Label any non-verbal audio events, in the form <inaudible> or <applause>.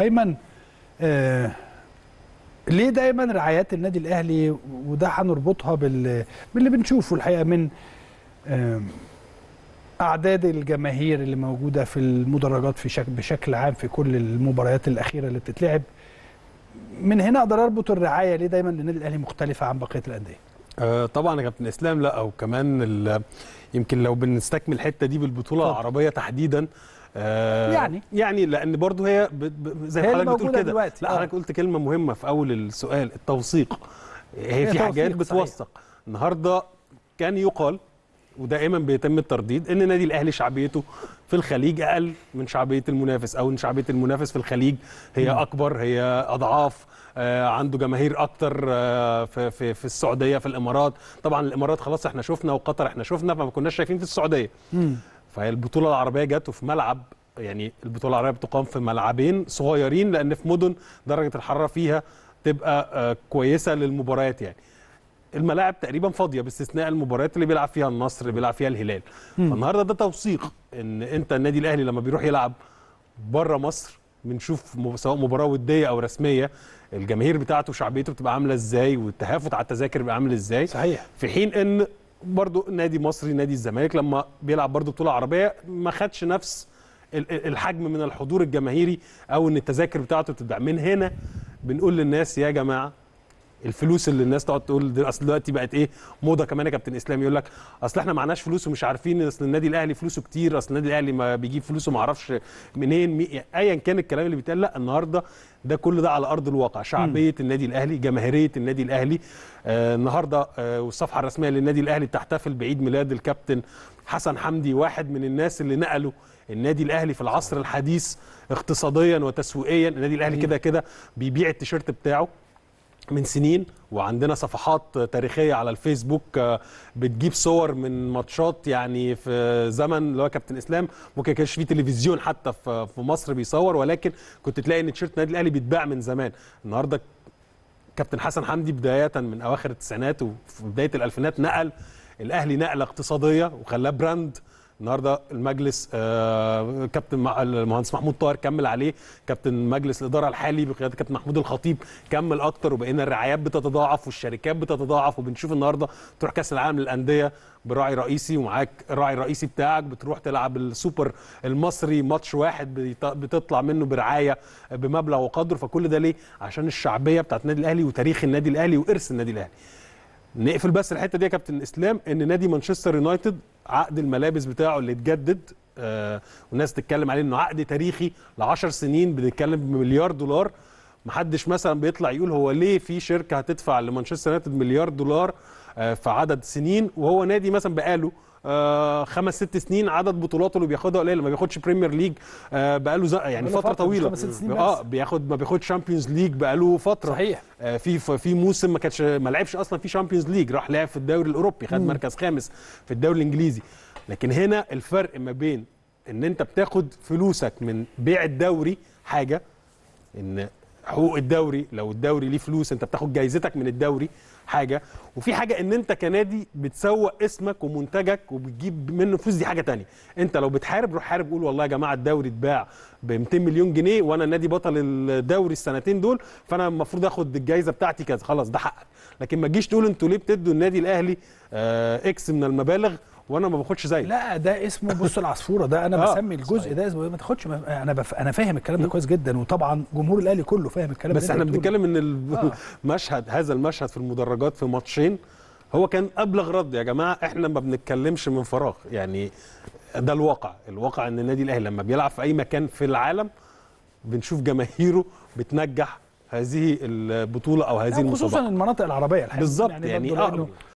ايمن آه ليه دايما رعايات النادي الاهلي وده هنربطها بال باللي بنشوفه الحقيقه من آه اعداد الجماهير اللي موجوده في المدرجات في شك بشكل عام في كل المباريات الاخيره اللي بتتلعب من هنا اقدر اربط الرعايه ليه دايما للنادي الاهلي مختلفه عن بقيه الانديه آه، طبعا يا كابتن اسلام لا وكمان يمكن لو بنستكمل الحته دي بالبطوله طبعا. العربيه تحديدا آه، يعني يعني لان برضو هي زي حضرتك بتقول كده لا آه. حضرتك قلت كلمه مهمه في اول السؤال التوثيق هي في حاجات بتوثق النهارده كان يقال ودائما بيتم الترديد ان النادي الاهلي شعبيته في الخليج اقل من شعبيه المنافس او ان شعبيه المنافس في الخليج هي اكبر هي اضعاف آه، عنده جماهير اكتر آه، في في, في السعوديه في الامارات طبعا الامارات خلاص احنا شفنا وقطر احنا شفنا فما كناش شايفين في السعوديه فهي البطوله العربيه جت وفي ملعب يعني البطوله العربيه بتقام في ملعبين صغيرين لان في مدن درجه الحراره فيها تبقى آه، كويسه للمباريات يعني الملاعب تقريبا فاضيه باستثناء المباريات اللي بيلعب فيها النصر بيلعب فيها الهلال فالنهارده ده توثيق ان انت النادي الاهلي لما بيروح يلعب بره مصر بنشوف سواء مباراه وديه او رسميه الجماهير بتاعته وشعبيته بتبقى عامله ازاي والتهافت على التذاكر بيبقى عامل ازاي صحيح في حين ان برضو نادي مصري نادي الزمالك لما بيلعب برضو بطوله عربيه ما خدش نفس الحجم من الحضور الجماهيري او ان التذاكر بتاعته بتتباع من هنا بنقول للناس يا جماعه الفلوس اللي الناس تقعد تقول دي اصل دلوقتي بقت ايه موضه كمان يا كابتن اسلام يقول لك اصل احنا معناش فلوس ومش عارفين اصل النادي الاهلي فلوسه كتير اصل النادي الاهلي ما بيجيب فلوسه ما اعرفش منين مي... ايا كان الكلام اللي بيتقال لا النهارده ده كل ده على ارض الواقع شعبيه النادي الاهلي جماهيريه النادي الاهلي آه النهارده آه والصفحه الرسميه للنادي الاهلي بتحتفل بعيد ميلاد الكابتن حسن حمدي واحد من الناس اللي نقلوا النادي الاهلي في العصر الحديث اقتصاديا وتسويقيا النادي الاهلي كده كده بيبيع التيشيرت بتاعه من سنين وعندنا صفحات تاريخيه على الفيسبوك آه، بتجيب صور من ماتشات يعني في زمن اللي هو كابتن اسلام ممكن كانش فيه تلفزيون حتى في مصر بيصور ولكن كنت تلاقي ان تيشيرت النادي الاهلي بيتباع من زمان النهارده كابتن حسن حمدي بدايه من اواخر التسعينات وفي بدايه الالفينات نقل الاهلي نقله اقتصاديه وخلاه براند النهارده المجلس آه، كابتن المهندس محمود طاهر كمل عليه كابتن مجلس الاداره الحالي بقياده كابتن محمود الخطيب كمل اكتر وبقينا الرعايات بتتضاعف والشركات بتتضاعف وبنشوف النهارده تروح كاس العالم للانديه براعي رئيسي ومعاك الراعي الرئيسي بتاعك بتروح تلعب السوبر المصري ماتش واحد بتطلع منه برعايه بمبلغ وقدره فكل ده ليه عشان الشعبيه بتاعت النادي الاهلي وتاريخ النادي الاهلي وارث النادي الاهلي نقفل بس الحته دي يا كابتن اسلام ان نادي مانشستر يونايتد عقد الملابس بتاعه اللي اتجدد آه، والناس تتكلم عليه انه عقد تاريخي ل 10 سنين بنتكلم بمليار دولار محدش مثلا بيطلع يقول هو ليه في شركه هتدفع لمانشستر يونايتد مليار دولار آه، في عدد سنين وهو نادي مثلا بقاله آه، خمس ست سنين عدد بطولاته اللي بياخدها قليل ما بياخدش بريمير ليج آه، بقاله يعني فتره طويله خمس ست سنين اه بياخد ما بياخدش شامبيونز ليج بقاله فتره صحيح آه، في في موسم ما كانش ما لعبش اصلا في شامبيونز ليج راح لعب في الدوري الاوروبي خد مركز خامس في الدوري الانجليزي لكن هنا الفرق ما بين ان انت بتاخد فلوسك من بيع الدوري حاجه ان حقوق الدوري لو الدوري ليه فلوس انت بتاخد جايزتك من الدوري حاجه وفي حاجه ان انت كنادي بتسوق اسمك ومنتجك وبتجيب منه فلوس دي حاجه تانية انت لو بتحارب روح حارب قول والله يا جماعه الدوري اتباع ب 200 مليون جنيه وانا النادي بطل الدوري السنتين دول فانا المفروض اخد الجايزه بتاعتي كذا خلاص ده حقك لكن ما تجيش تقول انتوا ليه بتدوا النادي الاهلي اكس آه، من المبالغ وانا ما باخدش زيك لا ده اسمه بص العصفوره ده انا <laughs> آه بسمي الجزء صحيح. ده اسمه إيه؟ ما تاخدش انا بف... انا فاهم الكلام ده كويس جدا وطبعا جمهور الاهلي كله فاهم الكلام بس ده احنا بنتكلم ان المشهد آه. <laughs> هذا المشهد في المدرجات في ماتشين هو كان ابلغ رد يا جماعه احنا ما بنتكلمش من فراغ يعني ده الواقع الواقع ان النادي الاهلي لما بيلعب في اي مكان في العالم بنشوف جماهيره بتنجح هذه البطوله او هذه المسابقه خصوصا المناطق العربيه بالظبط يعني, يعني, يعني